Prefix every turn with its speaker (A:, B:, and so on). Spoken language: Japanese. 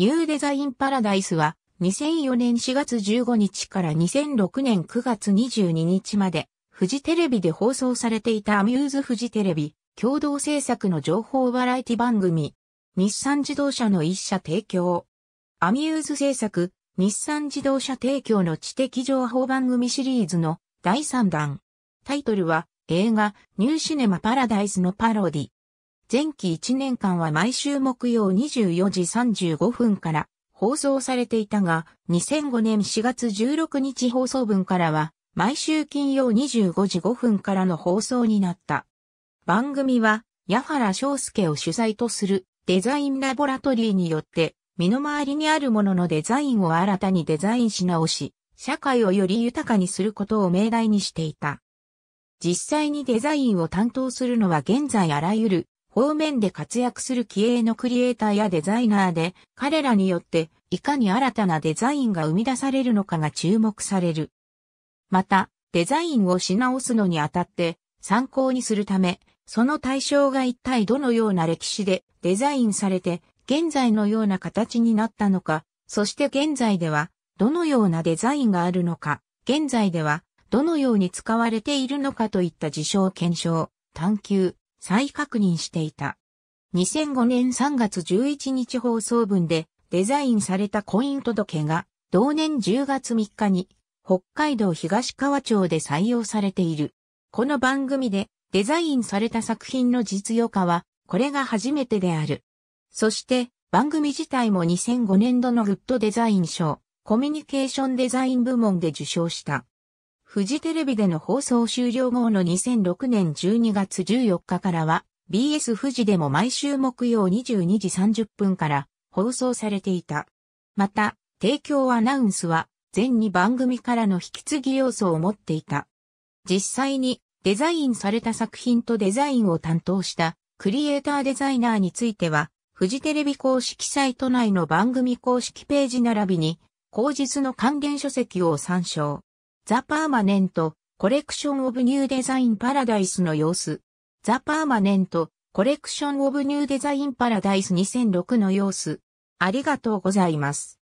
A: ニューデザインパラダイスは2004年4月15日から2006年9月22日までフジテレビで放送されていたアミューズフジテレビ共同制作の情報バラエティ番組日産自動車の一社提供アミューズ制作日産自動車提供の知的情報番組シリーズの第3弾タイトルは映画ニューシネマパラダイスのパロディ前期1年間は毎週木曜24時35分から放送されていたが、2005年4月16日放送分からは、毎週金曜25時5分からの放送になった。番組は、矢原章介を主催とするデザインラボラトリーによって、身の回りにあるもののデザインを新たにデザインし直し、社会をより豊かにすることを命題にしていた。実際にデザインを担当するのは現在あらゆる方面で活躍する気鋭のクリエイターやデザイナーで、彼らによっていかに新たなデザインが生み出されるのかが注目される。また、デザインをし直すのにあたって参考にするため、その対象が一体どのような歴史でデザインされて、現在のような形になったのか、そして現在ではどのようなデザインがあるのか、現在ではどのように使われているのかといった事象検証、探求、再確認していた。2005年3月11日放送分でデザインされた婚姻届が同年10月3日に北海道東川町で採用されている。この番組でデザインされた作品の実用化はこれが初めてである。そして番組自体も2005年度のグッドデザイン賞コミュニケーションデザイン部門で受賞した。フジテレビでの放送終了後の2006年12月14日からは、BS 富士でも毎週木曜22時30分から放送されていた。また、提供アナウンスは、全2番組からの引き継ぎ要素を持っていた。実際に、デザインされた作品とデザインを担当した、クリエイターデザイナーについては、フジテレビ公式サイト内の番組公式ページ並びに、後日の還元書籍を参照。ザ・パーマネント・コレクション・オブ・ニュー・デザイン・パラダイスの様子。ザ・パーマネント・コレクション・オブ・ニュー・デザイン・パラダイス2006の様子。ありがとうございます。